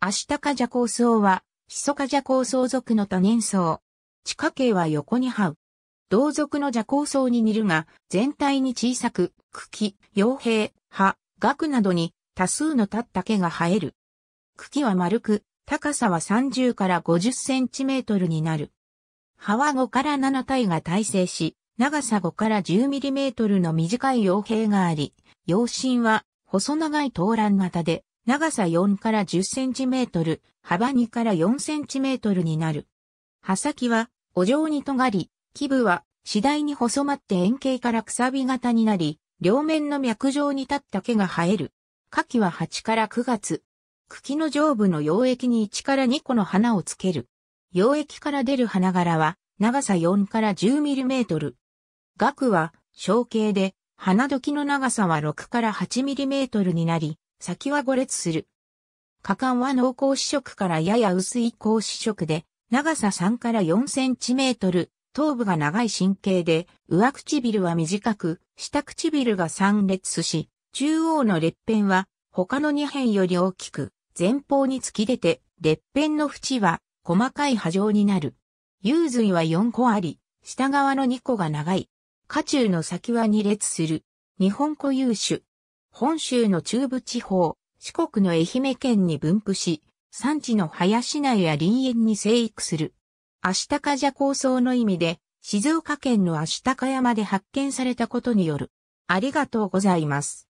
アシタカジャコウソウは、ヒソカジャコソウ属の多年草。地下茎は横に這う。同属のジャコウソウに似るが、全体に小さく、茎、傭兵、葉、額などに多数の立った毛が生える。茎は丸く、高さは30から50センチメートルになる。葉は5から7体が耐性し、長さ5から10ミリメートルの短い傭兵があり、陽身は細長い頭卵型で、長さ4から10センチメートル、幅2から4センチメートルになる。刃先は、お状に尖り、基部は、次第に細まって円形からくさび型になり、両面の脈状に立った毛が生える。花期は8から9月。茎の上部の溶液に1から2個の花をつける。溶液から出る花柄は、長さ4から10ミリメートル。額は、小径で、花時の長さは6から8ミリメートルになり、先は五列する。果敢は濃厚試色からやや薄い高試色で、長さ3から4センチメートル、頭部が長い神経で、上唇は短く、下唇が3列し、中央の列片は他の2辺より大きく、前方に突き出て、列片の縁は細かい波状になる。幽髄は4個あり、下側の2個が長い。下中の先は2列する。日本固有種、本州の中部地方、四国の愛媛県に分布し、産地の林内や林園に生育する。足高蛇構想の意味で、静岡県の足高山で発見されたことによる。ありがとうございます。